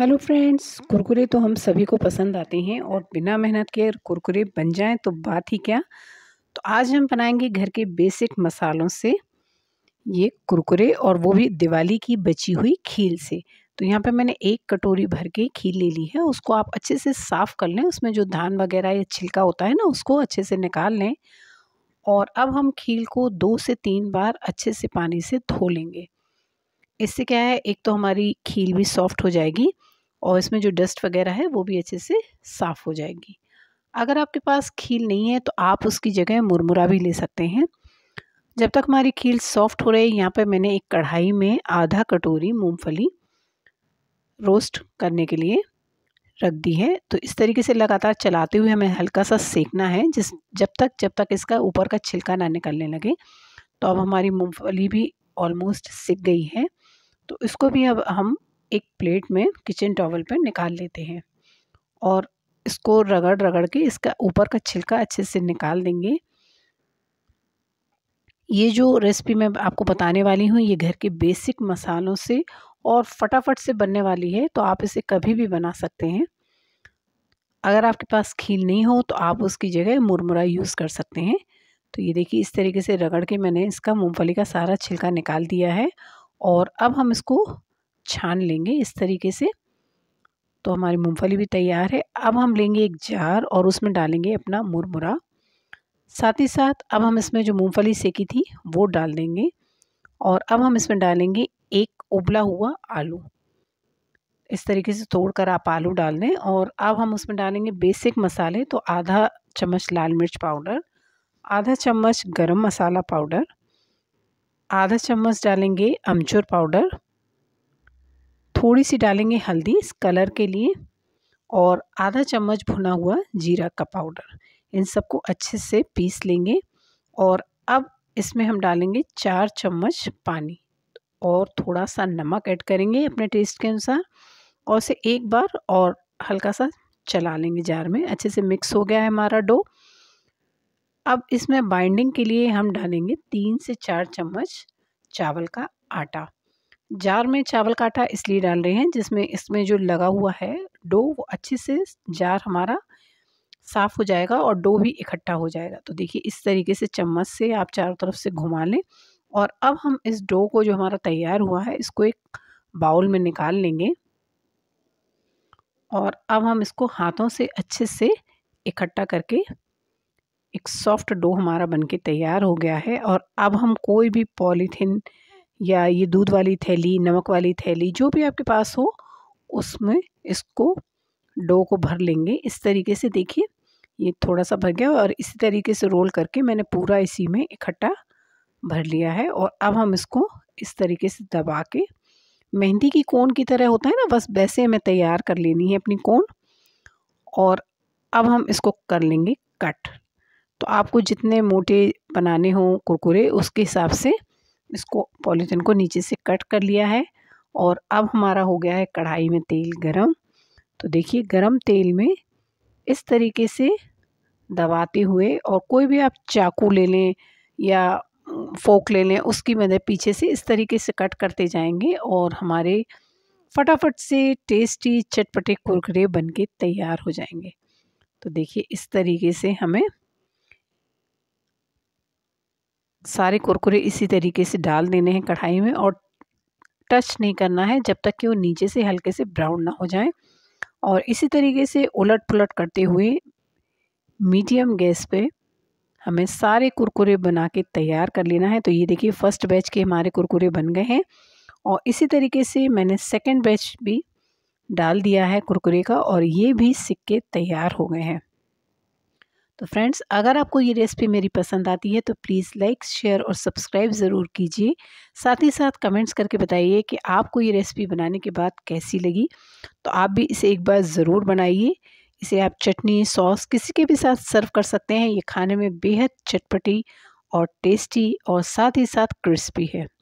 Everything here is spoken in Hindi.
हेलो फ्रेंड्स कुरकुरे तो हम सभी को पसंद आते हैं और बिना मेहनत के कुरकुरे बन जाएं तो बात ही क्या तो आज हम बनाएंगे घर के बेसिक मसालों से ये कुरकुरे और वो भी दिवाली की बची हुई खील से तो यहाँ पे मैंने एक कटोरी भर के खील ले ली है उसको आप अच्छे से साफ़ कर लें उसमें जो धान वगैरह या छिलका होता है ना उसको अच्छे से निकाल लें और अब हम खील को दो से तीन बार अच्छे से पानी से धो लेंगे इससे क्या है एक तो हमारी खील भी सॉफ्ट हो जाएगी और इसमें जो डस्ट वगैरह है वो भी अच्छे से साफ़ हो जाएगी अगर आपके पास खील नहीं है तो आप उसकी जगह मुरमुरा भी ले सकते हैं जब तक हमारी खील सॉफ्ट हो रही है यहाँ पर मैंने एक कढ़ाई में आधा कटोरी मूँगफली रोस्ट करने के लिए रख दी है तो इस तरीके से लगातार चलाते हुए हमें हल्का सा सेकना है जिस जब तक जब तक इसका ऊपर का छिलका ना निकलने लगे तो अब हमारी मूंगफली भी ऑलमोस्ट सिक गई है तो इसको भी अब हम एक प्लेट में किचन टॉवल पे निकाल लेते हैं और इसको रगड़ रगड़ के इसका ऊपर का छिलका अच्छे से निकाल देंगे ये जो रेसिपी मैं आपको बताने वाली हूँ ये घर के बेसिक मसालों से और फटाफट से बनने वाली है तो आप इसे कभी भी बना सकते हैं अगर आपके पास खील नहीं हो तो आप उसकी जगह मुरमुरा यूज़ कर सकते हैं तो ये देखिए इस तरीके से रगड़ के मैंने इसका मूंगफली का सारा छिलका निकाल दिया है और अब हम इसको छान लेंगे इस तरीके से तो हमारी मूंगफली भी तैयार है अब हम लेंगे एक जार और उसमें डालेंगे अपना मुरमुरा साथ ही साथ अब हम इसमें जो मूंगफली सेकी थी वो डाल देंगे और अब हम इसमें डालेंगे एक उबला हुआ आलू इस तरीके से तोड़कर आप आलू डाल दें और अब हम उसमें डालेंगे बेसिक मसाले तो आधा चम्मच लाल मिर्च पाउडर आधा चम्मच गरम मसाला पाउडर आधा चम्मच डालेंगे अमचूर पाउडर थोड़ी सी डालेंगे हल्दी इस कलर के लिए और आधा चम्मच भुना हुआ जीरा का पाउडर इन सबको अच्छे से पीस लेंगे और अब इसमें हम डालेंगे चार चम्मच पानी और थोड़ा सा नमक ऐड करेंगे अपने टेस्ट के अनुसार और इसे एक बार और हल्का सा चला लेंगे जार में अच्छे से मिक्स हो गया है हमारा डो अब इसमें बाइंडिंग के लिए हम डालेंगे तीन से चार चम्मच चावल का आटा जार में चावल का आटा इसलिए डाल रहे हैं जिसमें इसमें जो लगा हुआ है डो वो अच्छे से जार हमारा साफ़ हो जाएगा और डो भी इकट्ठा हो जाएगा तो देखिए इस तरीके से चम्मच से आप चारों तरफ से घुमा लें और अब हम इस डो को जो हमारा तैयार हुआ है इसको एक बाउल में निकाल लेंगे और अब हम इसको हाथों से अच्छे से इकट्ठा करके एक सॉफ्ट डो हमारा बनके तैयार हो गया है और अब हम कोई भी पॉलीथीन या ये दूध वाली थैली नमक वाली थैली जो भी आपके पास हो उसमें इसको डो को भर लेंगे इस तरीके से देखिए ये थोड़ा सा भर गया और इसी तरीके से रोल करके मैंने पूरा इसी में इकट्ठा भर लिया है और अब हम इसको इस तरीके से दबा के मेहंदी की कोन की तरह होता है ना बस वैसे हमें तैयार कर लेनी है अपनी कोन और अब हम इसको कर लेंगे कट तो आपको जितने मोटे बनाने हों कुरकुरे उसके हिसाब से इसको पॉलीथिन को नीचे से कट कर लिया है और अब हमारा हो गया है कढ़ाई में तेल गरम तो देखिए गरम तेल में इस तरीके से दबाते हुए और कोई भी आप चाकू ले लें या फोक ले लें उसकी मदद पीछे से इस तरीके से कट करते जाएंगे और हमारे फटाफट से टेस्टी चटपटे कुरकुरे बनके तैयार हो जाएंगे तो देखिए इस तरीके से हमें सारे कुरकुरे इसी तरीके से डाल देने हैं कढ़ाई में और टच नहीं करना है जब तक कि वो नीचे से हल्के से ब्राउन ना हो जाए और इसी तरीके से उलट पुलट करते हुए मीडियम गैस पे हमें सारे कुरकुरे बना के तैयार कर लेना है तो ये देखिए फ़र्स्ट बैच के हमारे कुरकुरे बन गए हैं और इसी तरीके से मैंने सेकेंड बैच भी डाल दिया है कुरकुरे का और ये भी सिक्के तैयार हो गए हैं तो फ्रेंड्स अगर आपको ये रेसिपी मेरी पसंद आती है तो प्लीज़ लाइक शेयर और सब्सक्राइब ज़रूर कीजिए साथ ही साथ कमेंट्स करके बताइए कि आपको ये रेसिपी बनाने के बाद कैसी लगी तो आप भी इसे एक बार ज़रूर बनाइए इसे आप चटनी सॉस किसी के भी साथ सर्व कर सकते हैं ये खाने में बेहद चटपटी और टेस्टी और साथ ही साथ क्रिस्पी है